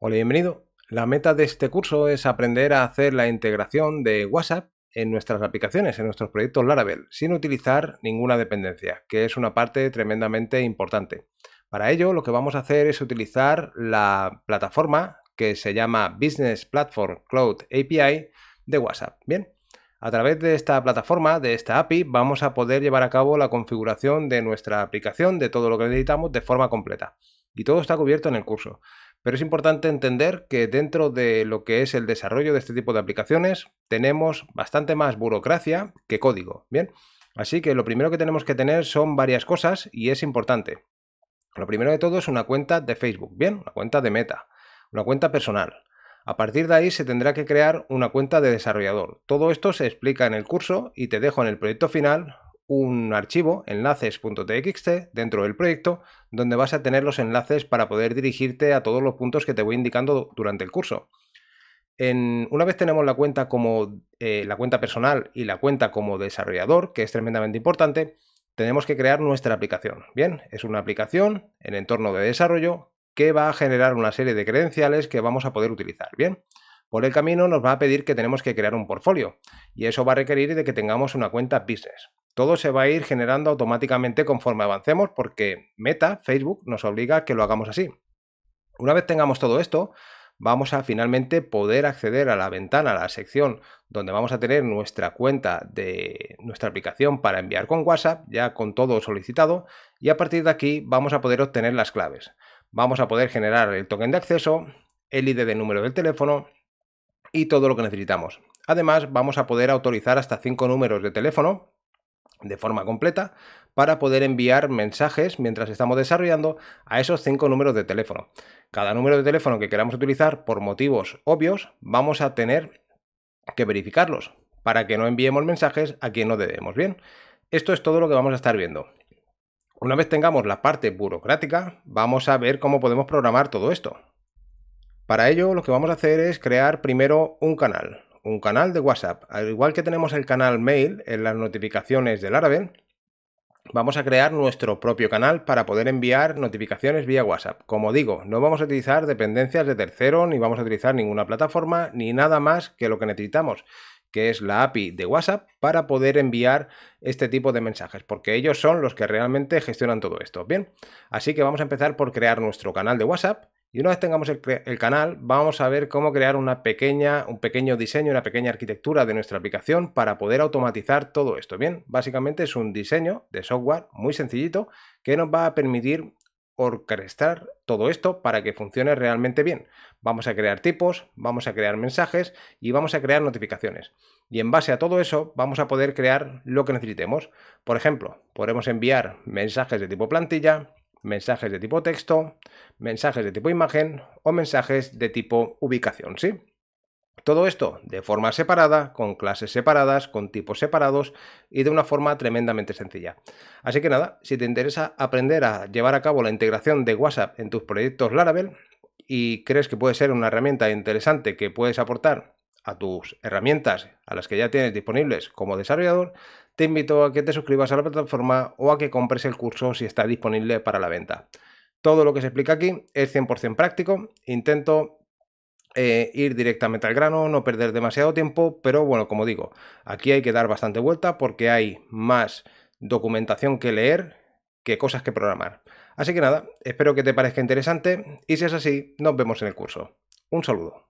Hola y bienvenido. La meta de este curso es aprender a hacer la integración de WhatsApp en nuestras aplicaciones, en nuestros proyectos Laravel, sin utilizar ninguna dependencia, que es una parte tremendamente importante. Para ello, lo que vamos a hacer es utilizar la plataforma que se llama Business Platform Cloud API de WhatsApp. Bien, a través de esta plataforma, de esta API, vamos a poder llevar a cabo la configuración de nuestra aplicación, de todo lo que necesitamos, de forma completa. Y todo está cubierto en el curso. Pero es importante entender que dentro de lo que es el desarrollo de este tipo de aplicaciones tenemos bastante más burocracia que código, ¿bien? Así que lo primero que tenemos que tener son varias cosas y es importante. Lo primero de todo es una cuenta de Facebook, ¿bien? Una cuenta de meta, una cuenta personal. A partir de ahí se tendrá que crear una cuenta de desarrollador. Todo esto se explica en el curso y te dejo en el proyecto final un archivo, enlaces.txt, dentro del proyecto, donde vas a tener los enlaces para poder dirigirte a todos los puntos que te voy indicando durante el curso. una vez tenemos la cuenta como eh, la cuenta personal y la cuenta como desarrollador, que es tremendamente importante, tenemos que crear nuestra aplicación. Bien, es una aplicación en entorno de desarrollo que va a generar una serie de credenciales que vamos a poder utilizar. Bien, por el camino nos va a pedir que tenemos que crear un portfolio y eso va a requerir de que tengamos una cuenta business. Todo se va a ir generando automáticamente conforme avancemos porque Meta, Facebook, nos obliga a que lo hagamos así. Una vez tengamos todo esto, vamos a finalmente poder acceder a la ventana, a la sección donde vamos a tener nuestra cuenta de nuestra aplicación para enviar con WhatsApp, ya con todo solicitado, y a partir de aquí vamos a poder obtener las claves. Vamos a poder generar el token de acceso, el ID de número del teléfono y todo lo que necesitamos. Además, vamos a poder autorizar hasta 5 números de teléfono de forma completa para poder enviar mensajes mientras estamos desarrollando a esos cinco números de teléfono. Cada número de teléfono que queramos utilizar por motivos obvios vamos a tener que verificarlos para que no enviemos mensajes a quien no debemos. Bien, esto es todo lo que vamos a estar viendo. Una vez tengamos la parte burocrática, vamos a ver cómo podemos programar todo esto. Para ello, lo que vamos a hacer es crear primero un canal un canal de WhatsApp. Al igual que tenemos el canal mail en las notificaciones del árabe, vamos a crear nuestro propio canal para poder enviar notificaciones vía WhatsApp. Como digo, no vamos a utilizar dependencias de tercero, ni vamos a utilizar ninguna plataforma, ni nada más que lo que necesitamos que es la API de WhatsApp, para poder enviar este tipo de mensajes, porque ellos son los que realmente gestionan todo esto. Bien, así que vamos a empezar por crear nuestro canal de WhatsApp y una vez tengamos el, canal, vamos a ver cómo crear una pequeña, un pequeño diseño, una pequeña arquitectura de nuestra aplicación para poder automatizar todo esto. Bien, básicamente es un diseño de software muy sencillito que nos va a permitir orquestar todo esto para que funcione realmente bien. Vamos a crear tipos, vamos a crear mensajes y vamos a crear notificaciones. Y en base a todo eso vamos a poder crear lo que necesitemos. Por ejemplo, podemos enviar mensajes de tipo plantilla, mensajes de tipo texto, mensajes de tipo imagen o mensajes de tipo ubicación, ¿sí? Todo esto de forma separada, con clases separadas, con tipos separados y de una forma tremendamente sencilla. Así que nada, si te interesa aprender a llevar a cabo la integración de WhatsApp en tus proyectos Laravel y crees que puede ser una herramienta interesante que puedes aportar a tus herramientas, a las que ya tienes disponibles como desarrollador, te invito a que te suscribas a la plataforma o a que compres el curso si está disponible para la venta. Todo lo que se explica aquí es 100% práctico, intento eh, ir directamente al grano, no perder demasiado tiempo, pero bueno, como digo, aquí hay que dar bastante vuelta porque hay más documentación que leer que cosas que programar. Así que nada, espero que te parezca interesante y si es así, nos vemos en el curso. Un saludo.